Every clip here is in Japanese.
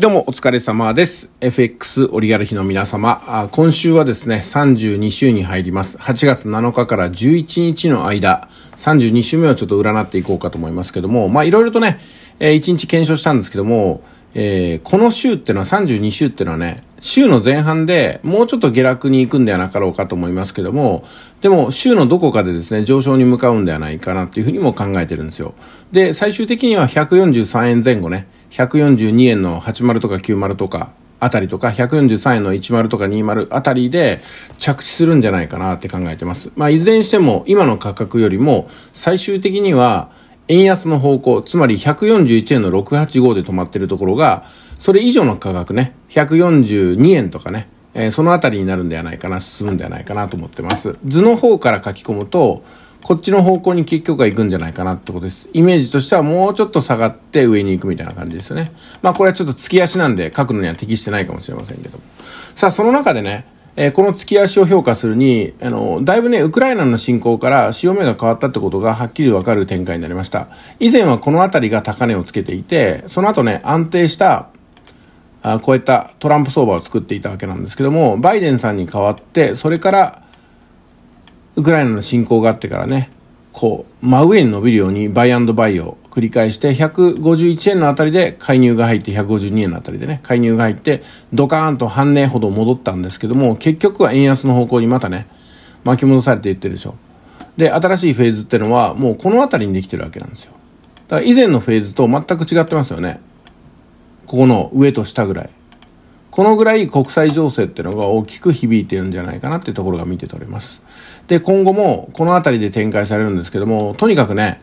どうもお疲れ様です。FX オリガルヒの皆様、今週はですね、32週に入ります。8月7日から11日の間、32週目をちょっと占っていこうかと思いますけども、まあいろいろとね、えー、1日検証したんですけども、えー、この週ってのは32週ってのはね、週の前半でもうちょっと下落に行くんではなかろうかと思いますけども、でも週のどこかでですね、上昇に向かうんではないかなっていうふうにも考えてるんですよ。で、最終的には143円前後ね、142円の80とか90とかあたりとか、143円の10とか20あたりで着地するんじゃないかなって考えてます。まあ、いずれにしても今の価格よりも最終的には円安の方向、つまり141円の685で止まってるところが、それ以上の価格ね、142円とかね、えー、そのあたりになるんではないかな、進むんではないかなと思ってます。図の方から書き込むと、こっちの方向に結局は行くんじゃないかなってことです。イメージとしてはもうちょっと下がって上に行くみたいな感じですよね。まあこれはちょっと突き足なんで書くのには適してないかもしれませんけども。さあその中でね、えー、この突き足を評価するに、あの、だいぶね、ウクライナの侵攻から潮目が変わったってことがはっきりわかる展開になりました。以前はこの辺りが高値をつけていて、その後ね、安定したあこういったトランプ相場を作っていたわけなんですけども、バイデンさんに代わって、それから、ウクライナの侵攻があってからね、こう、真上に伸びるようにバイバイを繰り返して、151円のあたりで介入が入って、152円のあたりでね、介入が入って、ドカーンと半値ほど戻ったんですけども、結局は円安の方向にまたね、巻き戻されていってるでしょ。で、新しいフェーズってのは、もうこのあたりにできてるわけなんですよ。だから以前のフェーズと全く違ってますよね。ここの上と下ぐらい。このぐらい国際情勢っていうのが大きく響いてるんじゃないかなっていうところが見て取れます。で、今後もこの辺りで展開されるんですけども、とにかくね、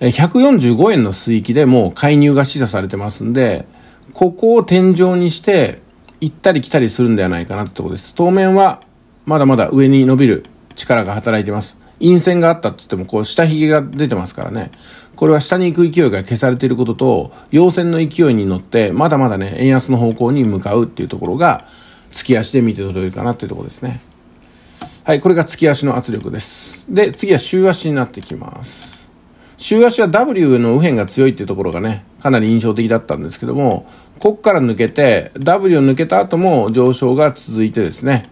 145円の水域でもう介入が示唆されてますんで、ここを天井にして行ったり来たりするんではないかなってとこです。当面はまだまだ上に伸びる力が働いてます。陰線があったって言ってもこう下髭が出てますからね。これは下に行く勢いが消されていることと、陽線の勢いに乗って、まだまだね、円安の方向に向かうっていうところが、月足で見て取れるかなっていうところですね。はい、これが月足の圧力です。で、次は週足になってきます。週足は W の右辺が強いっていうところがね、かなり印象的だったんですけども、こっから抜けて、W を抜けた後も上昇が続いてですね、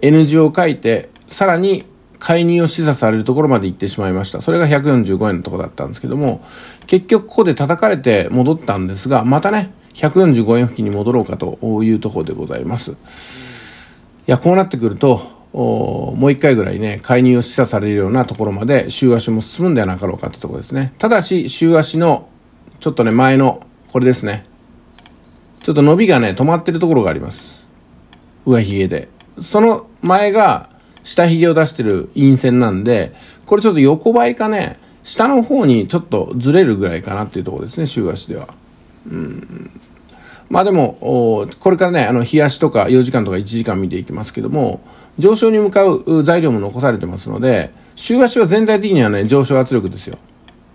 N 字を書いて、さらに介入を示唆されるところまで行ってしまいました。それが145円のとこだったんですけども、結局ここで叩かれて戻ったんですが、またね、145円付近に戻ろうかというところでございます。いや、こうなってくると、もう一回ぐらいね、介入を示唆されるようなところまで週足も進むんではなかろうかってとこですね。ただし、週足の、ちょっとね、前の、これですね。ちょっと伸びがね、止まってるところがあります。上髭で。その前が、下髭を出してる陰線なんで、これちょっと横ばいかね、下の方にちょっとずれるぐらいかなっていうところですね、週足では。うん。まあでも、これからね、あの、日足とか4時間とか1時間見ていきますけども、上昇に向かう材料も残されてますので、週足は全体的にはね、上昇圧力ですよ。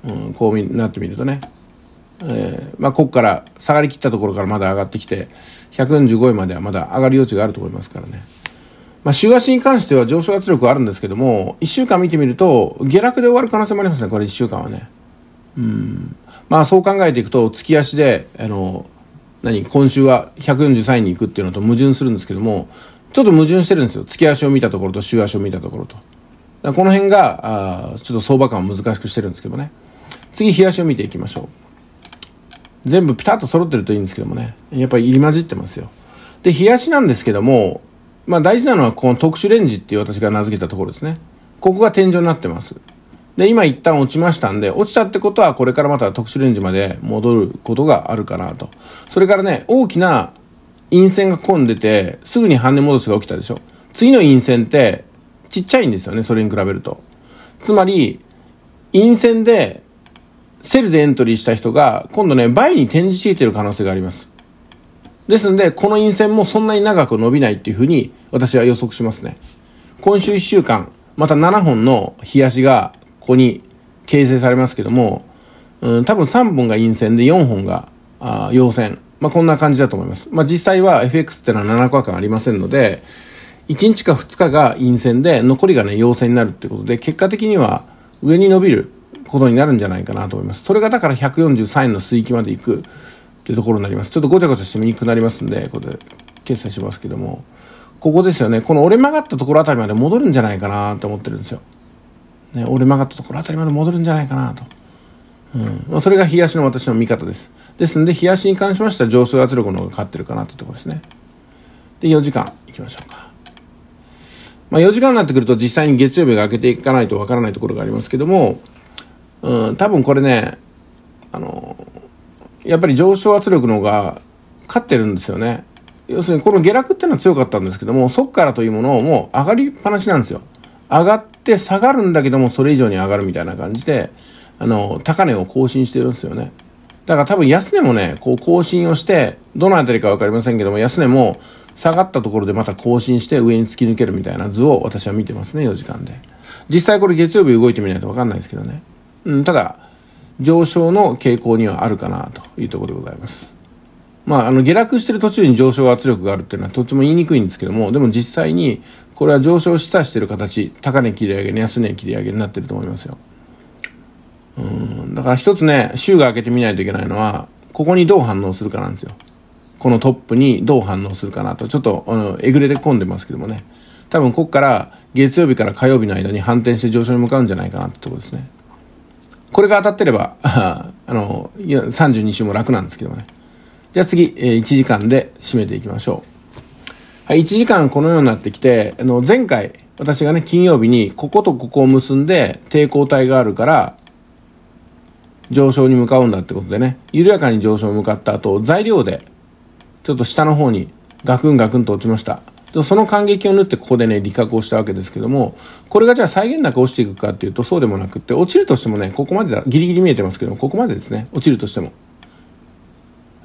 うん、こうなってみるとね。えー、まあ、ここから下がりきったところからまだ上がってきて、145位まではまだ上がる余地があると思いますからね。まあ、週足に関しては上昇圧力はあるんですけども、一週間見てみると、下落で終わる可能性もありますね、これ一週間はね。うん。まあ、そう考えていくと、月足で、あの、何、今週は143位に行くっていうのと矛盾するんですけども、ちょっと矛盾してるんですよ。月足を見たところと週足を見たところと。この辺が、あちょっと相場感を難しくしてるんですけどね。次、日足を見ていきましょう。全部ピタッと揃ってるといいんですけどもね。やっぱり入り混じってますよ。で、日足なんですけども、まあ大事なのはこの特殊レンジっていう私が名付けたところですね。ここが天井になってます。で、今一旦落ちましたんで、落ちたってことはこれからまた特殊レンジまで戻ることがあるかなと。それからね、大きな陰線が混んでて、すぐに跳値戻しが起きたでしょ。次の陰線ってちっちゃいんですよね、それに比べると。つまり、陰線でセルでエントリーした人が、今度ね、倍に示していてる可能性があります。ですんで、この陰線もそんなに長く伸びないっていうふうに私は予測しますね。今週1週間、また7本の日足がここに形成されますけども、うん、多分3本が陰線で4本が陽線。まあ、こんな感じだと思います。まあ、実際は FX ってのは7日間ありませんので、1日か2日が陰線で、残りがね、陽線になるってことで、結果的には上に伸びることになるんじゃないかなと思います。それがだから143円の水域まで行く。というところになります。ちょっとごちゃごちゃしてにくくなりますんで、ここで決済しますけども、ここですよね。この折れ曲がったところあたりまで戻るんじゃないかなと思ってるんですよ。ね、折れ曲がったところあたりまで戻るんじゃないかなと。うん。それが冷やしの私の見方です。ですんで、冷やしに関しましては上昇圧力の方が勝ってるかなってところですね。で、4時間行きましょうか。まあ、4時間になってくると実際に月曜日が明けていかないとわからないところがありますけども、うん、多分これね、あの、やっぱり上昇圧力の方が勝ってるんですよね。要するにこの下落っていうのは強かったんですけども、そっからというものをもう上がりっぱなしなんですよ。上がって下がるんだけども、それ以上に上がるみたいな感じで、あの、高値を更新してるんですよね。だから多分安値もね、こう更新をして、どの辺りか分かりませんけども、安値も下がったところでまた更新して上に突き抜けるみたいな図を私は見てますね、4時間で。実際これ月曜日動いてみないと分かんないですけどね。うん、ただ、上昇の傾向にはあるかなというところでございます。まあ、あの下落してる途中に上昇圧力があるっていうのはどっちも言いにくいんですけどもでも実際にこれは上昇示唆してる形高値切り上げ、安値切り上げになってると思いますようんだから一つね週が明けてみないといけないのはここにどう反応するかなんですよこのトップにどう反応するかなとちょっと、うん、えぐれて込んでますけどもね多分ここから月曜日から火曜日の間に反転して上昇に向かうんじゃないかなってとこですねこれが当たってれば、あの、いや32週も楽なんですけどもね。じゃあ次、え1時間で締めていきましょう。はい、1時間このようになってきて、あの、前回、私がね、金曜日に、こことここを結んで、抵抗体があるから、上昇に向かうんだってことでね、緩やかに上昇に向かった後、材料で、ちょっと下の方にガクンガクンと落ちました。その感激を縫ってここでね、理覚をしたわけですけども、これがじゃあ際限なく落ちていくかっていうとそうでもなくって、落ちるとしてもね、ここまでだ、ギリギリ見えてますけども、ここまでですね、落ちるとしても。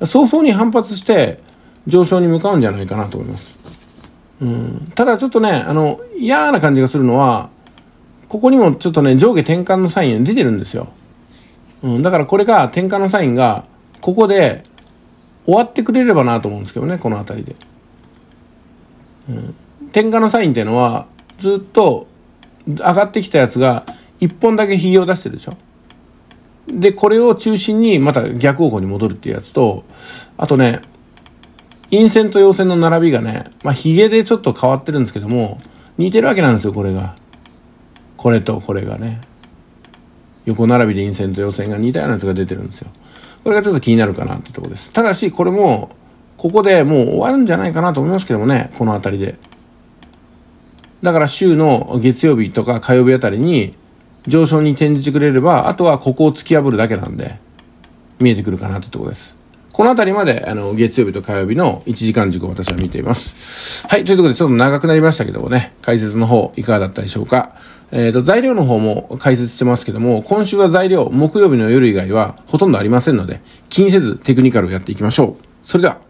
早々に反発して上昇に向かうんじゃないかなと思います。うん、ただちょっとね、あの、嫌な感じがするのは、ここにもちょっとね、上下転換のサイン出てるんですよ。うん、だからこれが、転換のサインが、ここで終わってくれればなと思うんですけどね、この辺りで。点火のサインっていうのは、ずっと上がってきたやつが、1本だけひげを出してるでしょ。で、これを中心にまた逆方向に戻るっていうやつと、あとね、陰線と陽線の並びがね、まあ、ヒゲでちょっと変わってるんですけども、似てるわけなんですよ、これが。これとこれがね。横並びで陰線と陽線が似たようなやつが出てるんですよ。これがちょっと気になるかなってとこです。ただし、これも、ここでもう終わるんじゃないかなと思いますけどもね、この辺りで。だから週の月曜日とか火曜日あたりに上昇に転じてくれれば、あとはここを突き破るだけなんで、見えてくるかなってとこです。この辺りまで、あの、月曜日と火曜日の1時間軸を私は見ています。はい、ということでちょっと長くなりましたけどもね、解説の方いかがだったでしょうか。えっ、ー、と、材料の方も解説してますけども、今週は材料、木曜日の夜以外はほとんどありませんので、気にせずテクニカルをやっていきましょう。それでは。